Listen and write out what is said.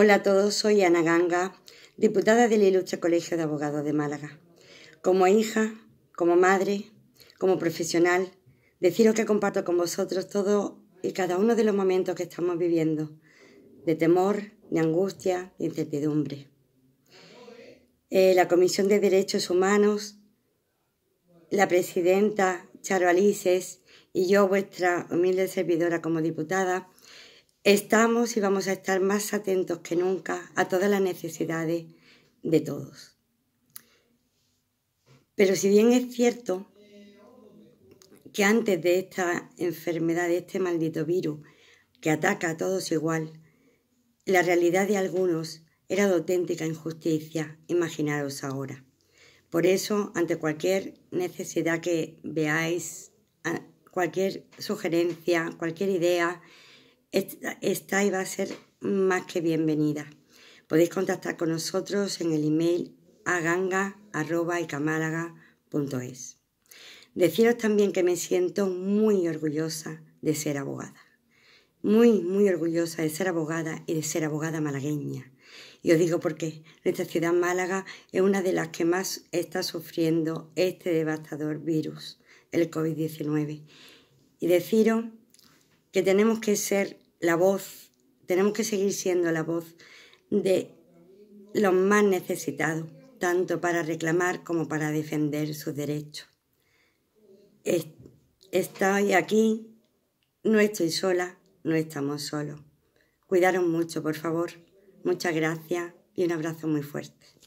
Hola a todos, soy Ana Ganga, diputada del Ilustre Colegio de Abogados de Málaga. Como hija, como madre, como profesional, deciros que comparto con vosotros todo y cada uno de los momentos que estamos viviendo, de temor, de angustia, de incertidumbre. Eh, la Comisión de Derechos Humanos, la presidenta Charo Alices y yo, vuestra humilde servidora como diputada, Estamos y vamos a estar más atentos que nunca a todas las necesidades de todos. Pero si bien es cierto que antes de esta enfermedad, de este maldito virus que ataca a todos igual, la realidad de algunos era de auténtica injusticia, imaginaros ahora. Por eso, ante cualquier necesidad que veáis, cualquier sugerencia, cualquier idea, Está y va a ser más que bienvenida. Podéis contactar con nosotros en el email aganga.icamálaga.es. Deciros también que me siento muy orgullosa de ser abogada. Muy, muy orgullosa de ser abogada y de ser abogada malagueña. Y os digo por qué. Nuestra ciudad Málaga es una de las que más está sufriendo este devastador virus, el COVID-19. Y deciros que tenemos que ser la voz, tenemos que seguir siendo la voz de los más necesitados, tanto para reclamar como para defender sus derechos. Estoy aquí, no estoy sola, no estamos solos. cuidaron mucho, por favor. Muchas gracias y un abrazo muy fuerte.